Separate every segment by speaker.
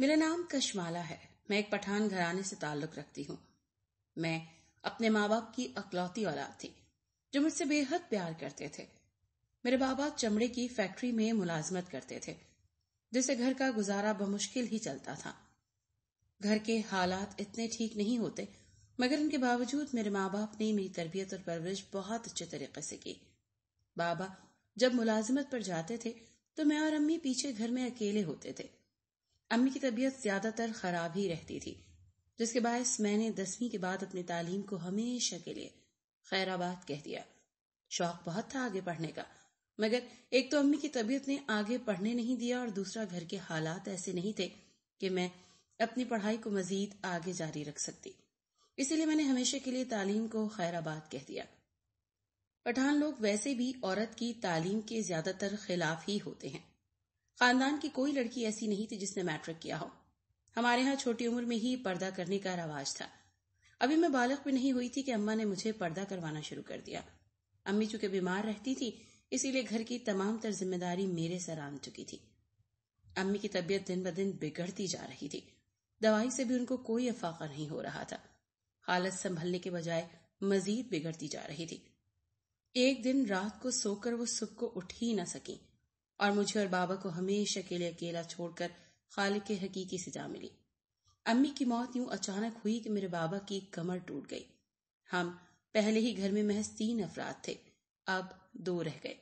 Speaker 1: मेरा नाम कशमाला है मैं एक पठान घराने से ताल्लुक रखती हूँ मैं अपने माँ बाप की अकलौती औलाद थी जो मुझसे बेहद प्यार करते थे मेरे बाबा चमड़े की फैक्ट्री में मुलाजमत करते थे जिससे घर का गुजारा बमुश्किल ही चलता था घर के हालात इतने ठीक नहीं होते मगर इनके बावजूद मेरे माँ बाप ने मेरी तरबियत और परवरिश बहुत अच्छे तरीके से की बाबा जब मुलाजिमत पर जाते थे तो मैं और अम्मी पीछे घर में अकेले होते थे अम्मी की तबीयत ज्यादातर खराब ही रहती थी जिसके बायस मैंने दसवीं के बाद अपनी तालीम को हमेशा के लिए खैराबाद कह दिया शौक बहुत था आगे पढ़ने का मगर एक तो अम्मी की तबीयत ने आगे पढ़ने नहीं दिया और दूसरा घर के हालात ऐसे नहीं थे कि मैं अपनी पढ़ाई को मजीद आगे जारी रख सकती इसीलिए मैंने हमेशा के लिए तालीम को खैराबाद कह दिया पठान लोग वैसे भी औरत की तालीम के ज्यादातर खिलाफ ही होते हैं खानदान की कोई लड़की ऐसी नहीं थी जिसने मैट्रिक किया हो हमारे यहाँ छोटी उम्र में ही पर्दा करने का रवाज था अभी मैं बालक भी नहीं हुई थी कि अम्मा ने मुझे पर्दा करवाना शुरू कर दिया अम्मी चूंकि बीमार रहती थी इसीलिए घर की तमाम तर जिम्मेदारी मेरे सर आन चुकी थी अम्मी की तबीयत दिन ब दिन बिगड़ती जा रही थी दवाई से भी उनको कोई अफाका नहीं हो रहा था हालत संभलने के बजाय मजीद बिगड़ती जा रही थी एक दिन रात को सोकर वो सुबह को उठ ही ना सकी और मुझे और बाबा को हमेशा के लिए अकेला छोड़कर खालिक के हकीकी सजा मिली अम्मी की मौत यूं अचानक हुई कि मेरे बाबा की कमर टूट गई हम पहले ही घर में महज तीन अफराद थे अब दो रह गए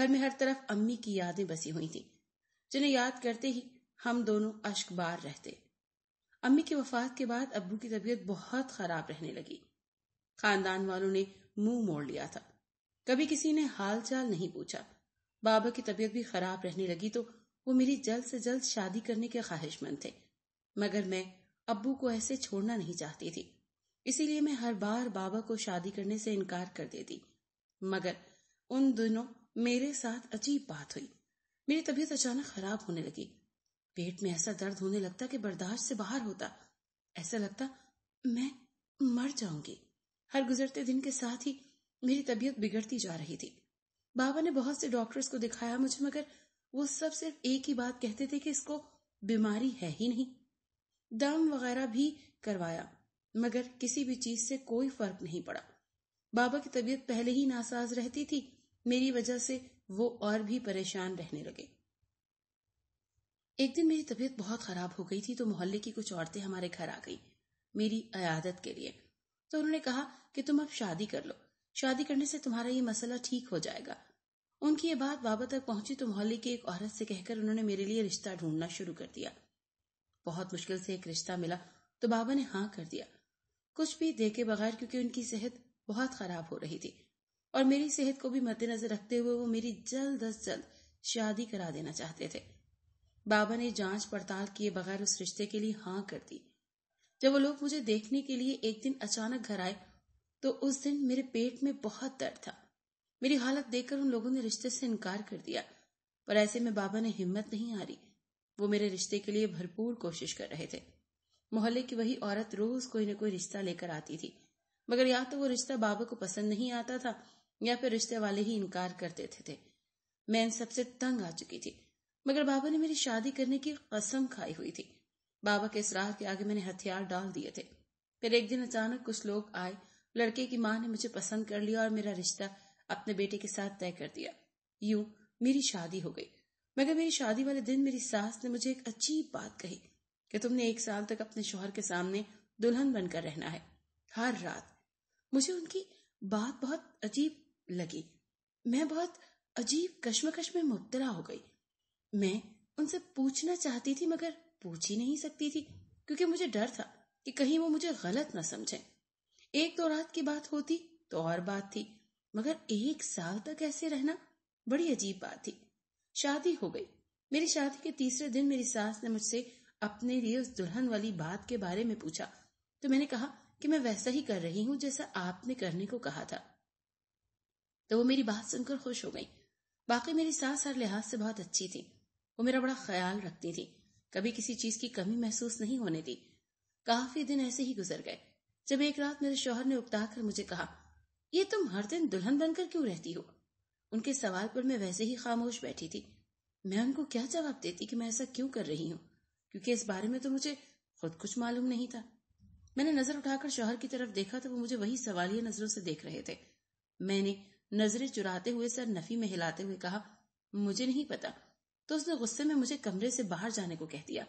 Speaker 1: घर में हर तरफ अम्मी की यादें बसी हुई थी जिन्हें याद करते ही हम दोनों अश्कबार रहते अम्मी की वफात के बाद अबू की तबीयत बहुत खराब रहने लगी खानदान वालों ने मुंह मोड़ लिया था कभी किसी ने हालचाल नहीं पूछा बाबा की तबीयत भी खराब रहने लगी तो वो मेरी जल्द से जल्द शादी करने के ख्वाहिशमंद थे मगर मैं अब्बू को ऐसे छोड़ना नहीं चाहती थी इसीलिए मैं हर बार बाबा को शादी करने से इनकार कर देती मगर उन दिनों मेरे साथ अजीब बात हुई मेरी तबीयत अचानक खराब होने लगी पेट में ऐसा दर्द होने लगता कि बर्दाश्त से बाहर होता ऐसा लगता मैं मर जाऊंगी हर गुजरते दिन के साथ ही मेरी तबीयत बिगड़ती जा रही थी बाबा ने बहुत से डॉक्टर्स को दिखाया मुझे मगर वो सब सिर्फ एक ही बात कहते थे कि इसको बीमारी है ही नहीं दम वगैरह भी करवाया मगर किसी भी चीज से कोई फर्क नहीं पड़ा बाबा की तबीयत पहले ही नासाज रहती थी मेरी वजह से वो और भी परेशान रहने लगे एक दिन मेरी तबीयत बहुत खराब हो गई थी तो मोहल्ले की कुछ औरतें हमारे घर आ गई मेरी अयादत के लिए तो उन्होंने कहा कि तुम अब शादी कर लो शादी करने से तुम्हारा ये मसला ठीक हो जाएगा उनकी ये बात बाबा तक पहुंची तो मोहल्ले की एक औरत से कहकर उन्होंने मेरे लिए रिश्ता ढूंढना शुरू कर दिया बहुत मुश्किल से एक रिश्ता मिला तो बाबा ने हाँ कर दिया कुछ भी देखे बगैर क्योंकि उनकी सेहत बहुत खराब हो रही थी और मेरी सेहत को भी मद्देनजर रखते हुए वो मेरी जल्द अज जल्द शादी करा देना चाहते थे बाबा ने जांच पड़ताल किए बगैर उस रिश्ते के लिए हाँ कर दी जब वो लोग मुझे देखने के लिए एक दिन अचानक घर आए तो उस दिन मेरे पेट में बहुत दर्द था मेरी हालत देखकर उन लोगों ने रिश्ते से इनकार कर दिया पर ऐसे में बाबा ने हिम्मत नहीं हारी वो मेरे रिश्ते के लिए भरपूर कोशिश कर रहे थे मोहल्ले की वही औरत रोज कोई न कोई रिश्ता लेकर आती थी मगर या तो वो रिश्ता बाबा को पसंद नहीं आता था या फिर रिश्ते वाले ही इनकार कर देते थे मैं इन सबसे तंग आ चुकी थी मगर बाबा ने मेरी शादी करने की कसम खाई हुई थी बाबा के इसरार के आगे मैंने हथियार डाल दिए थे फिर एक दिन अचानक कुछ लोग आए लड़के की माँ ने मुझे पसंद कर लिया और मेरा रिश्ता अपने बेटे के साथ तय कर दिया यूं मेरी शादी हो गई मगर मेरी शादी वाले दिन मेरी सास ने मुझे एक अजीब बात कही कि तुमने एक साल तक अपने शोहर के सामने दुल्हन बनकर रहना है हर रात मुझे उनकी बात बहुत अजीब लगी मैं बहुत अजीब कश्मकश में मुबतला हो गई मैं उनसे पूछना चाहती थी मगर पूछ ही नहीं सकती थी क्योंकि मुझे डर था कि कहीं वो मुझे गलत न समझें एक दो तो रात की बात होती तो और बात थी मगर एक साल तक ऐसे रहना बड़ी अजीब बात थी शादी हो गई मेरी शादी के तीसरे दिन मेरी सास ने मुझसे अपने लिए उस दुल्हन वाली बात के बारे में पूछा तो मैंने कहा कि मैं वैसा ही कर रही हूं जैसा आपने करने को कहा था तो वो मेरी बात सुनकर खुश हो गई बाकी मेरी सास हर लिहाज से बहुत अच्छी थी वो मेरा बड़ा ख्याल रखती थी कभी किसी चीज की कमी महसूस नहीं होने दी काफी दिन ऐसे ही गुजर गए जब एक रात मेरे शोहर ने उकता कर मुझे कहा ये तुम हर दिन दुल्हन बनकर क्यों रहती हो उनके सवाल पर मैं वैसे ही खामोश बैठी थी मैं उनको क्या जवाब देती कि मैं ऐसा क्यों कर रही हूँ क्योंकि इस बारे में तो मुझे खुद कुछ मालूम नहीं था मैंने नजर उठाकर शोहर की तरफ देखा तो वो मुझे वही सवालिया नजरों से देख रहे थे मैंने नजरें चुराते हुए सर नफी में हिलाते हुए कहा मुझे नहीं पता तो उसने गुस्से में मुझे कमरे से बाहर जाने को कह दिया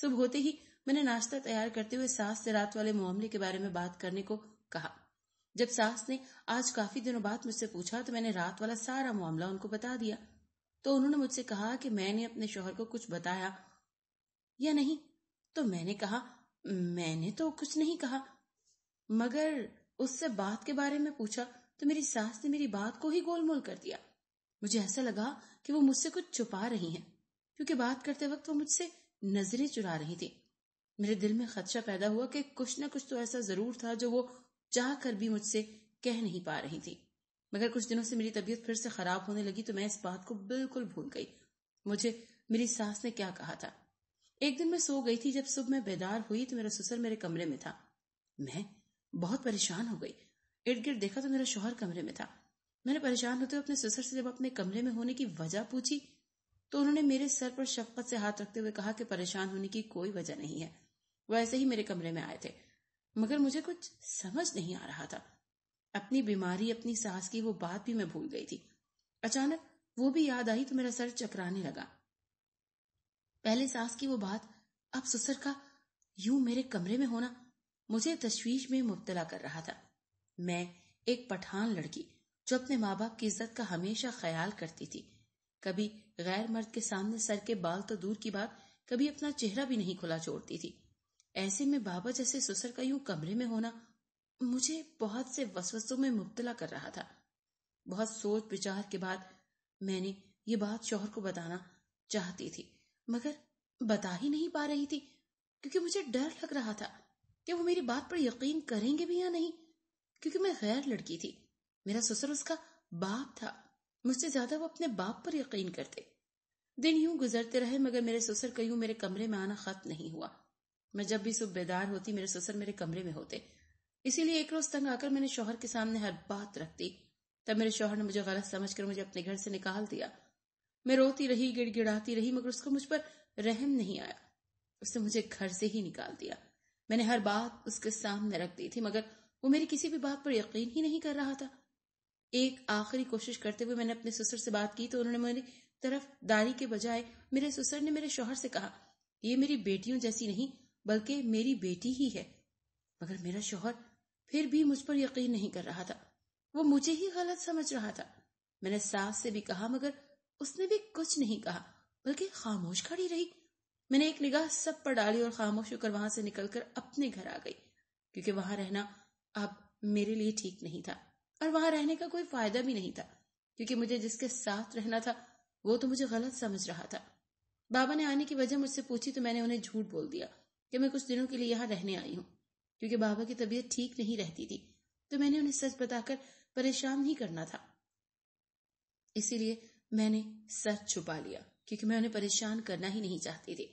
Speaker 1: सुबह होते ही मैंने नाश्ता तैयार करते हुए सास से रात वाले मामले के बारे में बात करने को कहा जब सास ने आज काफी दिनों बाद मुझसे पूछा तो मैंने रात वाला सारा मामला उनको बता दिया तो उन्होंने मुझसे कहा कि मैंने अपने शोहर को कुछ बताया या नहीं तो मैंने कहा मैंने तो कुछ नहीं कहा मगर उससे बात के बारे में पूछा तो मेरी सास ने मेरी बात को ही गोलमोल कर दिया मुझे ऐसा लगा कि वो मुझसे कुछ छुपा रही हैं क्योंकि बात करते वक्त वो मुझसे नजरें चुरा रही थी मेरे दिल में खदशा पैदा हुआ कि कुछ न कुछ तो ऐसा जरूर था जो वो चाह कर भी मुझसे कह नहीं पा रही थी मगर कुछ दिनों से मेरी तबीयत फिर से खराब होने लगी तो मैं इस बात को बिल्कुल भूल गई मुझे मेरी सास ने क्या कहा था एक दिन मैं सो गई थी जब सुबह मैं बेदार हुई तो मेरा ससुर मेरे कमरे में था मैं बहुत परेशान हो गई इर्द गिर्द देखा तो मेरा शोहर कमरे में था मैंने परेशान होते हुए अपने ससुर से जब अपने कमरे में होने की वजह पूछी तो उन्होंने मेरे सर पर शफकत से हाथ रखते हुए कहा कि परेशान होने की कोई वजह नहीं है वो ऐसे ही मेरे कमरे में आए थे मगर मुझे कुछ समझ नहीं आ रहा था अपनी बीमारी अपनी सास की वो बात भी मैं भूल गई थी अचानक वो भी याद आई तो मेरा सर चकराने लगा पहले सास की वो बात अब सुसर का यूं मेरे कमरे में होना मुझे तश्वीश में मुबतला कर रहा था मैं एक पठान लड़की जो अपने माँ बाप की इज्जत का हमेशा ख्याल करती थी कभी गैर मर्द के सामने सर के बाल तो दूर की बात कभी अपना चेहरा भी नहीं खुला छोड़ती थी ऐसे में बाबा जैसे ससुर का यूं कमरे में होना मुझे बहुत से वसवसों में मुब्तला कर रहा था बहुत सोच विचार के बाद मैंने ये बात शोहर को बताना चाहती थी मगर बता ही नहीं पा रही थी क्योंकि मुझे डर लग रहा था कि वो मेरी बात पर यकीन करेंगे भी या नहीं क्योंकि मैं गैर लड़की थी मेरा ससुर उसका बाप था मुझसे ज्यादा वो अपने बाप पर यकीन करते दिन यूं गुजरते रहे मगर मेरे ससुर का यूं मेरे कमरे में आना खत्म नहीं हुआ मैं जब भी सुबह बेदार होती मेरे ससुर मेरे कमरे में होते इसीलिए एक रोज तंग आकर मैंने शोहर के सामने हर बात रख दी तब मेरे शोहर ने मुझे गलत समझकर मुझे अपने घर से निकाल दिया मैं रोती रही गिड़गिड़ाती रही मगर उसको मुझ पर रहम नहीं आया उसने मुझे घर से ही निकाल दिया मैंने हर बात उसके सामने रख दी थी मगर वो मेरी किसी भी बात पर यकीन ही नहीं कर रहा था एक आखिरी कोशिश करते हुए मैंने अपने ससुर से बात की तो उन्होंने मेरी तरफ दारी के बजाय मेरे ससुर ने मेरे शोहर से कहा ये मेरी बेटियों जैसी नहीं बल्कि मेरी बेटी ही है मगर मेरा शोहर फिर भी मुझ पर यकीन नहीं कर रहा था वो मुझे ही गलत समझ रहा था मैंने सास से भी कहा मगर उसने भी कुछ नहीं कहा बल्कि खामोश खड़ी रही मैंने एक निगाह सब पर डाली और खामोश होकर वहां से निकलकर अपने घर आ गई क्योंकि वहां रहना अब मेरे लिए ठीक नहीं था और वहां रहने का कोई फायदा भी नहीं था क्योंकि मुझे जिसके साथ रहना था वो तो मुझे गलत समझ रहा था बाबा ने आने की वजह मुझसे पूछी तो मैंने उन्हें झूठ बोल दिया कि मैं कुछ दिनों के लिए यहाँ रहने आई हूँ क्योंकि बाबा की तबीयत ठीक नहीं रहती थी तो मैंने उन्हें सच बताकर परेशान ही करना था इसीलिए मैंने सच छुपा लिया क्योंकि मैं उन्हें परेशान करना ही नहीं चाहती थी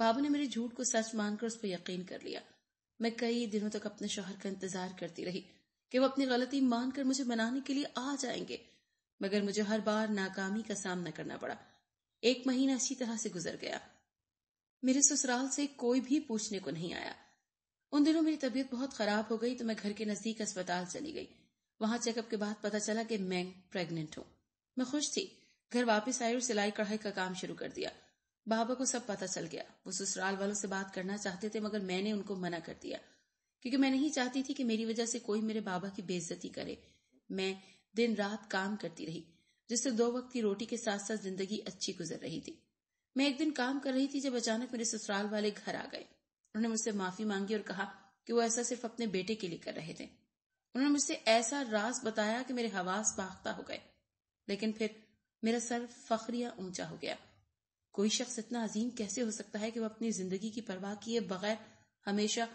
Speaker 1: बाबू ने मेरे झूठ को सच मानकर उस पर यकीन कर लिया मैं कई दिनों तक अपने शोहर का इंतजार करती रही कि वो अपनी गलती मानकर मुझे मनाने के लिए आ जाएंगे मगर मुझे हर बार नाकामी का सामना करना पड़ा एक महीना इसी तरह से गुजर गया मेरे ससुराल से कोई भी पूछने को नहीं आया उन दिनों मेरी तबीयत बहुत खराब हो गई तो मैं घर के नजदीक अस्पताल चली गई वहां चेकअप के बाद पता चला कि मैं प्रेग्नेंट हूं मैं खुश थी घर वापस आई और सिलाई कढ़ाई का काम शुरू कर दिया बाबा को सब पता चल गया वो ससुराल वालों से बात करना चाहते थे मगर मैंने उनको मना कर दिया क्योंकि मैं नहीं चाहती थी कि मेरी वजह से कोई मेरे बाबा की बेइज्जती करे मैं दिन रात काम करती रही जिससे दो वक्त की रोटी के साथ साथ जिंदगी अच्छी गुजर रही थी मैं एक दिन काम कर रही थी जब अचानक मेरे ससुराल वाले घर आ गए उन्होंने मुझसे माफी मांगी और कहा कि वो ऐसा सिर्फ अपने बेटे के लिए कर रहे थे उन्होंने मुझसे ऐसा रास बताया कि मेरे हवास बाख्ता हो गए लेकिन फिर मेरा सर फखरिया ऊंचा हो गया कोई शख्स इतना अजीम कैसे हो सकता है कि वह अपनी जिंदगी की परवाह किए बगैर हमेशा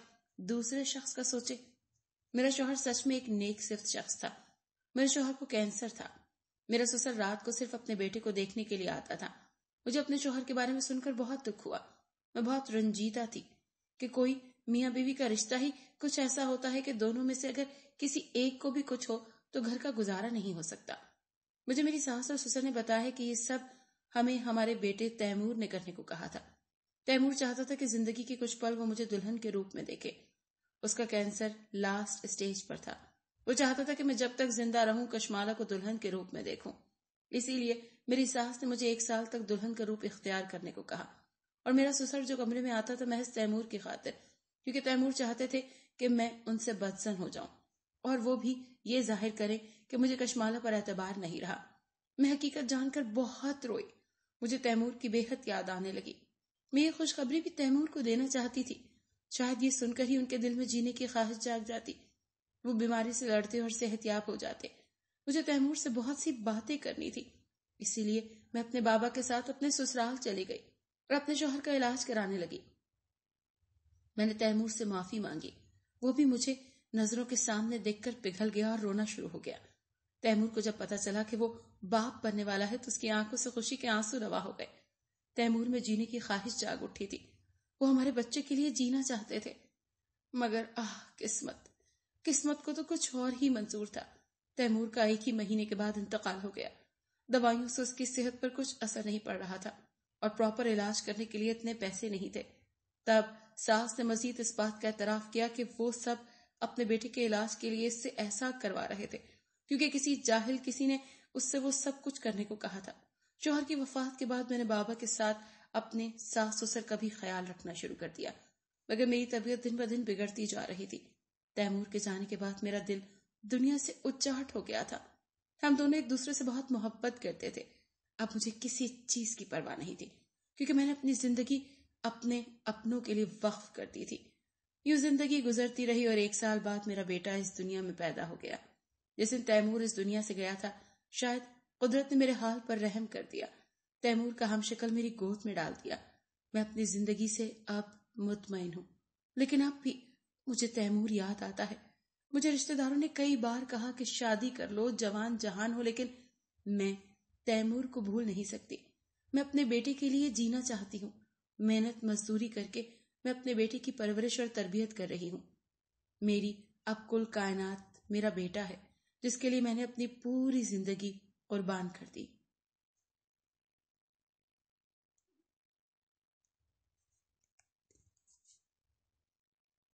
Speaker 1: दूसरे शख्स का सोचे मेरा शोहर सच में एक नेक सिर्फ शख्स था मेरे शोहर को कैंसर था मेरा ससुर रात को सिर्फ अपने बेटे को देखने के लिए आता था मुझे अपने शोहर के बारे में सुनकर बहुत दुख हुआ मैं बहुत रंजीता थी कि कोई मियाँ बीवी का रिश्ता ही कुछ ऐसा होता है कि दोनों में से अगर किसी एक को भी कुछ हो तो घर का गुजारा नहीं हो सकता मुझे मेरी सास और ससुर ने बताया कि ये सब हमें हमारे बेटे तैमूर ने करने को कहा था तैमूर चाहता था कि जिंदगी के कुछ पल वो मुझे दुल्हन के रूप में देखे उसका कैंसर लास्ट स्टेज पर था वो चाहता था कि मैं जब तक जिंदा रहूं कश्माला को दुल्हन के रूप में देखूं इसीलिए मेरी सास ने मुझे एक साल तक दुल्हन का रूप इख्तियार करने को कहा और मेरा ससुर जो कमरे में आता था महज तैमूर की खातिर क्योंकि तैमूर चाहते थे कि मैं उनसे बदसन हो जाऊं और वो भी ये जाहिर करें कि मुझे कशमाला पर एतबार नहीं रहा मैं हकीकत जानकर बहुत रोई मुझे तैमूर की बेहद याद आने लगी मैं ये खुशखबरी भी तैमूर को देना चाहती थी शायद ये सुनकर ही उनके दिल में जीने की ख्वाहिश जाग जाती वो बीमारी से लड़ते और सेहतियाब हो जाते मुझे तैमूर से बहुत सी बातें करनी थी इसीलिए मैं अपने बाबा के साथ अपने ससुराल चली गई और अपने शोहर का इलाज कराने लगी मैंने तैमूर से माफी मांगी वो भी मुझे नजरों के सामने देखकर पिघल गया और रोना शुरू हो गया तैमूर को जब पता चला कि वो बाप बनने वाला है तो उसकी आंखों से खुशी के आंसू रवा हो गए तैमूर में जीने की ख्वाहिश जाग उठी थी वो हमारे बच्चे के लिए जीना चाहते थे मगर आह किस्मत किस्मत को तो कुछ और ही मंजूर था तैमूर का एक ही महीने के बाद इंतकाल हो गया दवाइयों से उसकी सेहत पर कुछ असर नहीं पड़ रहा था और प्रॉपर इलाज करने के लिए इतने पैसे नहीं थे तब सास ने मजीद इस बात का एतराफ किया कि वो सब अपने बेटे के इलाज के लिए इससे एहसास करवा रहे थे क्योंकि किसी जाहिल किसी ने उससे वो सब कुछ करने को कहा था शोहर की वफात के बाद मैंने बाबा के साथ अपने सास ससुर का भी ख्याल रखना शुरू कर दिया मगर मेरी तबीयत दिन ब दिन बिगड़ती जा रही थी तैमूर के जाने के बाद मेरा दिल दुनिया से उच्चाहट हो गया था हम दोनों एक दूसरे से बहुत मोहब्बत करते थे अब मुझे किसी चीज की परवाह नहीं थी क्योंकि मैंने अपनी जिंदगी अपने अपनों के लिए वक्फ कर दी थी यूं जिंदगी गुजरती रही और एक साल बाद मेरा बेटा इस दुनिया में पैदा हो गया जिस दिन तैमूर इस दुनिया से गया था शायद कुदरत ने मेरे हाल पर रहम कर दिया तैमूर का हम शक्ल मेरी गोद में डाल दिया मैं अपनी जिंदगी से अब मुतमिन हूं लेकिन अब भी मुझे तैमूर याद आता है मुझे रिश्तेदारों ने कई बार कहा कि शादी कर लो जवान जहान हो लेकिन मैं तैमूर को भूल नहीं सकती मैं अपने बेटे के लिए जीना चाहती हूँ मेहनत मजदूरी करके मैं अपने बेटे की परवरिश और तरबियत कर रही हूँ मेरी अब कुल कायनात मेरा बेटा है जिसके लिए मैंने अपनी पूरी जिंदगी कुर्बान कर दी